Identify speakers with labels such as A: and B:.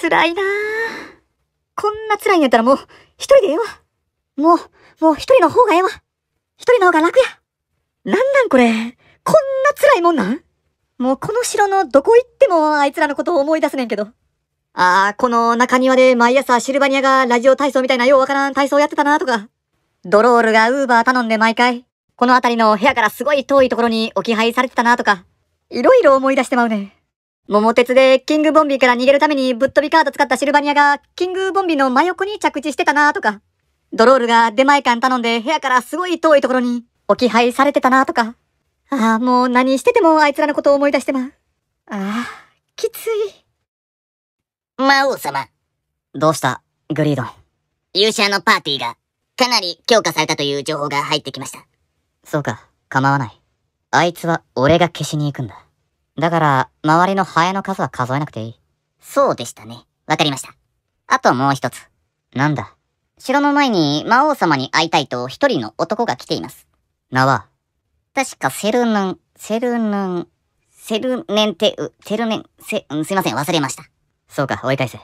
A: 辛いなこんな辛いんやったらもう、一人でええわ。もう、もう一人の方がええわ。一人の方が楽や。なんなんこれ。こんな辛いもんなんもうこの城のどこ行ってもあいつらのことを思い出すねんけど。ああ、この中庭で毎朝シルバニアがラジオ体操みたいなようわからん体操やってたなとか。ドロールがウーバー頼んで毎回、この辺りの部屋からすごい遠いところに置き配されてたなとか。いろいろ思い出してまうねん。桃鉄でキングボンビーから逃げるためにぶっ飛びカード使ったシルバニアがキングボンビーの真横に着地してたなとか、ドロールが出前館頼んで部屋からすごい遠いところに置き配されてたなとか、ああ、もう何しててもあいつらのことを思い出してまああ、きつい。魔王様。
B: どうしたグリードン。
C: 勇者のパーティーがかなり強化されたという情報が入ってきました。
B: そうか、構わない。あいつは俺が消しに行くんだ。だから、周りのハエの数は数えなくていい。そうでしたね。わかりました。あともう一つ。なんだ城の前に魔王様に会いたいと一人の男が来ています。名は確かセルヌン、セルヌン、セルネンテウ、セルネン、セ、すいません、忘れました。そうか、追い返せ。